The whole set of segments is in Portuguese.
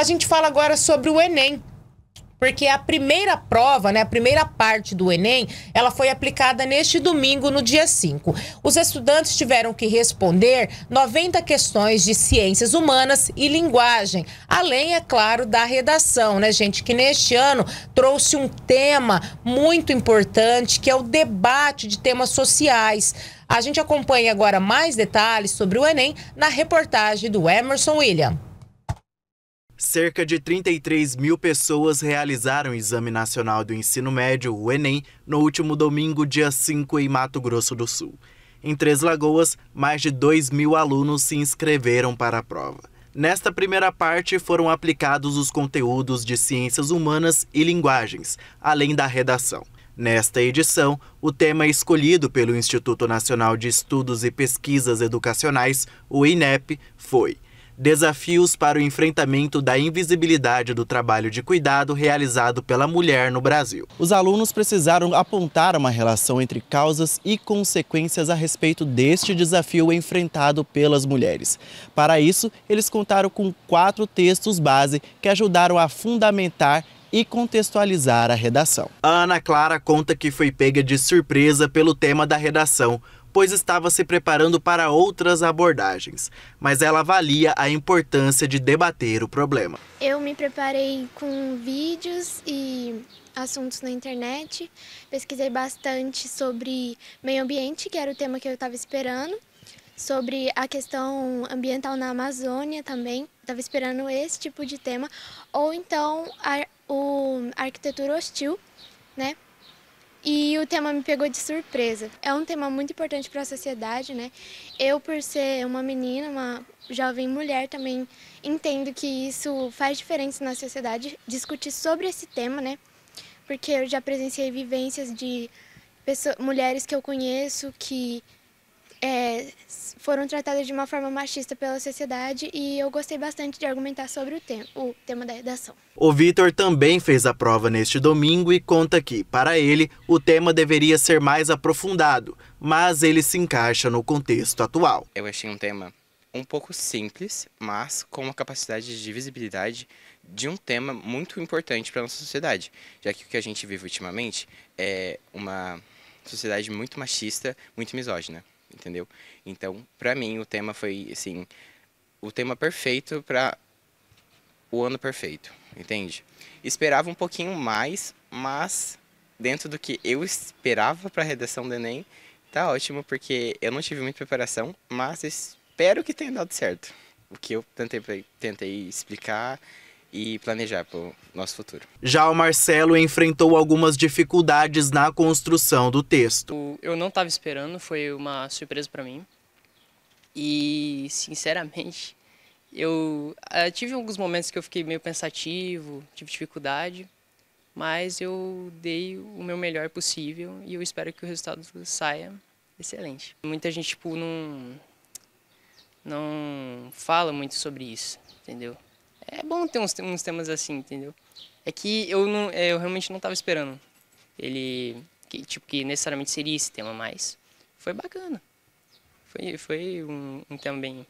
A gente fala agora sobre o Enem. Porque a primeira prova, né, a primeira parte do Enem, ela foi aplicada neste domingo, no dia 5. Os estudantes tiveram que responder 90 questões de ciências humanas e linguagem, além, é claro, da redação, né, gente, que neste ano trouxe um tema muito importante, que é o debate de temas sociais. A gente acompanha agora mais detalhes sobre o Enem na reportagem do Emerson William cerca de 33 mil pessoas realizaram o Exame Nacional do Ensino Médio, o Enem, no último domingo, dia 5, em Mato Grosso do Sul. Em Três Lagoas, mais de 2 mil alunos se inscreveram para a prova. Nesta primeira parte foram aplicados os conteúdos de ciências humanas e linguagens, além da redação. Nesta edição, o tema escolhido pelo Instituto Nacional de Estudos e Pesquisas Educacionais, o INEP, foi Desafios para o enfrentamento da invisibilidade do trabalho de cuidado realizado pela mulher no Brasil. Os alunos precisaram apontar uma relação entre causas e consequências a respeito deste desafio enfrentado pelas mulheres. Para isso, eles contaram com quatro textos base que ajudaram a fundamentar e contextualizar a redação. A Ana Clara conta que foi pega de surpresa pelo tema da redação, pois estava se preparando para outras abordagens, mas ela avalia a importância de debater o problema. Eu me preparei com vídeos e assuntos na internet, pesquisei bastante sobre meio ambiente, que era o tema que eu estava esperando, sobre a questão ambiental na Amazônia também, estava esperando esse tipo de tema, ou então a, o arquitetura hostil, né? e o tema me pegou de surpresa. É um tema muito importante para a sociedade, né? Eu, por ser uma menina, uma jovem mulher, também entendo que isso faz diferença na sociedade discutir sobre esse tema, né? Porque eu já presenciei vivências de pessoas, mulheres que eu conheço que é, foram tratadas de uma forma machista pela sociedade e eu gostei bastante de argumentar sobre o tema, o tema da redação. O Vitor também fez a prova neste domingo e conta que, para ele, o tema deveria ser mais aprofundado, mas ele se encaixa no contexto atual. Eu achei um tema um pouco simples, mas com uma capacidade de visibilidade de um tema muito importante para a nossa sociedade, já que o que a gente vive ultimamente é uma sociedade muito machista, muito misógina entendeu? Então, para mim, o tema foi, assim, o tema perfeito para o ano perfeito, entende? Esperava um pouquinho mais, mas dentro do que eu esperava para a redação do Enem, tá ótimo, porque eu não tive muita preparação, mas espero que tenha dado certo. O que eu tentei, tentei explicar e planejar para o nosso futuro. Já o Marcelo enfrentou algumas dificuldades na construção do texto. Eu não estava esperando, foi uma surpresa para mim. E, sinceramente, eu, eu, eh, tive alguns momentos que eu fiquei meio pensativo, tive dificuldade, mas eu dei o meu melhor possível e eu espero que o resultado saia excelente. Muita gente tipo não não fala muito sobre isso, entendeu? é bom ter uns, uns temas assim, entendeu? É que eu, não, é, eu realmente não estava esperando ele, que, tipo, que necessariamente seria esse tema, mas foi bacana. Foi, foi um, um tema bem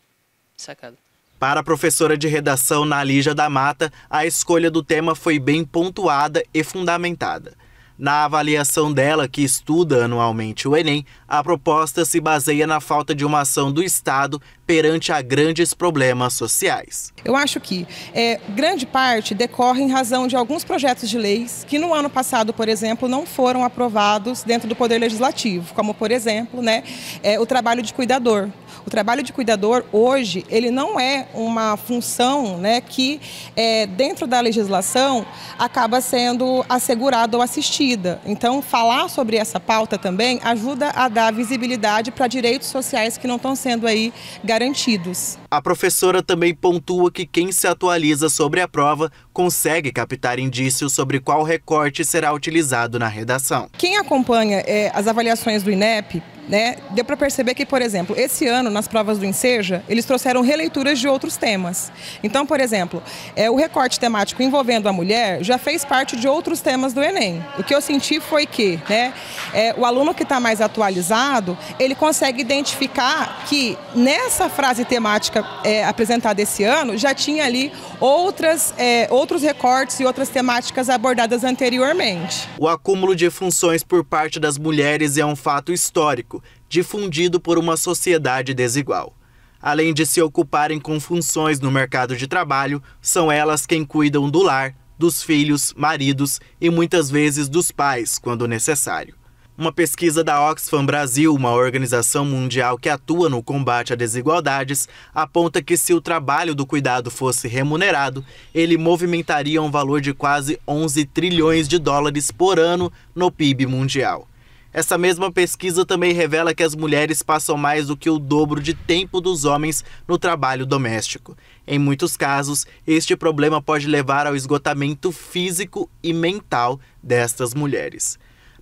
sacado. Para a professora de redação Nalija da Mata, a escolha do tema foi bem pontuada e fundamentada. Na avaliação dela, que estuda anualmente o Enem, a proposta se baseia na falta de uma ação do Estado perante a grandes problemas sociais. Eu acho que é, grande parte decorre em razão de alguns projetos de leis que no ano passado, por exemplo, não foram aprovados dentro do Poder Legislativo, como, por exemplo, né, é, o trabalho de cuidador. O trabalho de cuidador hoje, ele não é uma função né, que é, dentro da legislação acaba sendo assegurada ou assistida. Então, falar sobre essa pauta também ajuda a dar visibilidade para direitos sociais que não estão sendo aí garantidos. A professora também pontua que quem se atualiza sobre a prova consegue captar indícios sobre qual recorte será utilizado na redação. Quem acompanha é, as avaliações do INEP né? Deu para perceber que, por exemplo, esse ano, nas provas do Enseja, eles trouxeram releituras de outros temas. Então, por exemplo, é, o recorte temático envolvendo a mulher já fez parte de outros temas do Enem. O que eu senti foi que né, é, o aluno que está mais atualizado, ele consegue identificar que nessa frase temática é, apresentada esse ano, já tinha ali outras, é, outros recortes e outras temáticas abordadas anteriormente. O acúmulo de funções por parte das mulheres é um fato histórico difundido por uma sociedade desigual. Além de se ocuparem com funções no mercado de trabalho, são elas quem cuidam do lar, dos filhos, maridos e muitas vezes dos pais, quando necessário. Uma pesquisa da Oxfam Brasil, uma organização mundial que atua no combate a desigualdades, aponta que se o trabalho do cuidado fosse remunerado, ele movimentaria um valor de quase 11 trilhões de dólares por ano no PIB mundial. Essa mesma pesquisa também revela que as mulheres passam mais do que o dobro de tempo dos homens no trabalho doméstico. Em muitos casos, este problema pode levar ao esgotamento físico e mental destas mulheres.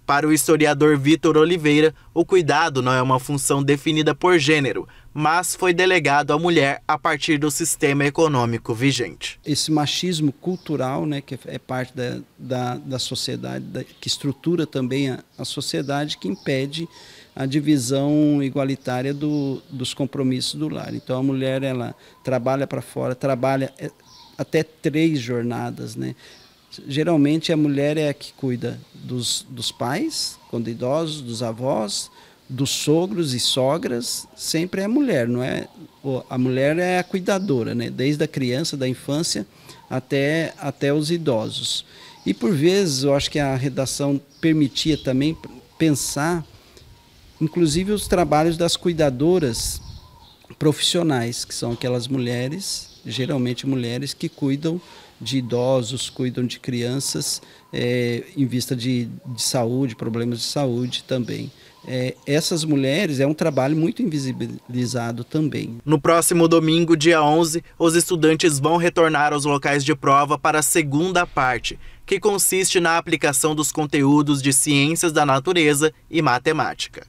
Para o historiador Vitor Oliveira, o cuidado não é uma função definida por gênero, mas foi delegado à mulher a partir do sistema econômico vigente. Esse machismo cultural, né, que é parte da, da, da sociedade, da, que estrutura também a, a sociedade, que impede a divisão igualitária do, dos compromissos do lar. Então a mulher ela trabalha para fora, trabalha é, até três jornadas, né? Geralmente a mulher é a que cuida dos, dos pais, quando idosos, dos avós, dos sogros e sogras sempre é a mulher, não é? A mulher é a cuidadora, né? Desde a criança, da infância até até os idosos. E por vezes eu acho que a redação permitia também pensar, inclusive os trabalhos das cuidadoras profissionais, que são aquelas mulheres, geralmente mulheres que cuidam de idosos, cuidam de crianças, é, em vista de, de saúde, problemas de saúde também é, essas mulheres é um trabalho muito invisibilizado também. No próximo domingo, dia 11, os estudantes vão retornar aos locais de prova para a segunda parte, que consiste na aplicação dos conteúdos de ciências da natureza e matemática.